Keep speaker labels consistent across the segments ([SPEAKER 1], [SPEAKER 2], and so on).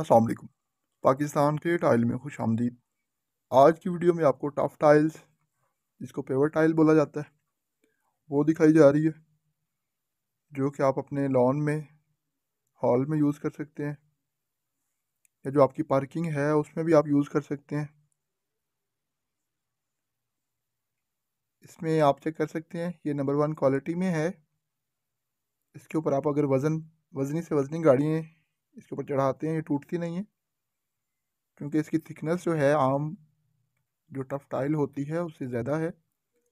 [SPEAKER 1] असलम पाकिस्तान के टाइल में खुश आमदीद आज की वीडियो में आपको टफ टाइल्स जिसको पेवर टाइल बोला जाता है वो दिखाई जा रही है जो कि आप अपने लॉन में हॉल में यूज़ कर सकते हैं या जो आपकी पार्किंग है उसमें भी आप यूज़ कर सकते हैं इसमें आप चेक कर सकते हैं ये नंबर वन क्वालिटी में है इसके ऊपर आप अगर वज़न वज़नी से वज़नी गाड़ियाँ इसके ऊपर चढ़ाते हैं ये टूटती नहीं है क्योंकि इसकी थिकनेस जो है आम जो टफ टाइल होती है उससे ज़्यादा है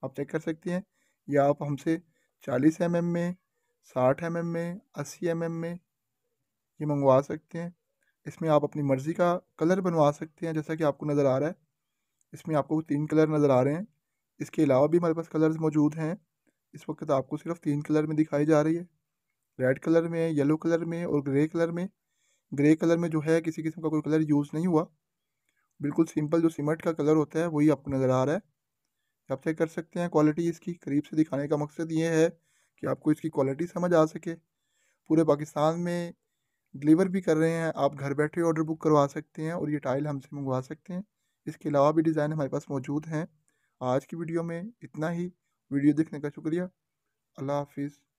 [SPEAKER 1] आप चेक कर सकती हैं या आप हमसे 40 एम mm में 60 एम mm में 80 एम mm में ये मंगवा सकते हैं इसमें आप अपनी मर्ज़ी का कलर बनवा सकते हैं जैसा कि आपको नज़र आ रहा है इसमें आपको तीन कलर नज़र आ रहे हैं इसके अलावा भी हमारे पास कलर्स मौजूद हैं इस वक्त आपको सिर्फ तीन कलर में दिखाई जा रही है रेड कलर में येलो कलर में और ग्रे कलर में ग्रे कलर में जो है किसी किस्म का कोई कलर यूज़ नहीं हुआ बिल्कुल सिंपल जो सीमेंट का कलर होता है वही आपको नज़र आ रहा है आप चेक कर सकते हैं क्वालिटी इसकी करीब से दिखाने का मकसद ये है कि आपको इसकी क्वालिटी समझ आ सके पूरे पाकिस्तान में डिलीवर भी कर रहे हैं आप घर बैठे ऑर्डर बुक करवा सकते हैं और ये टाइल हमसे मंगवा सकते हैं इसके अलावा भी डिज़ाइन हमारे पास मौजूद हैं आज की वीडियो में इतना ही वीडियो देखने का शुक्रिया अल्लाह हाफिज़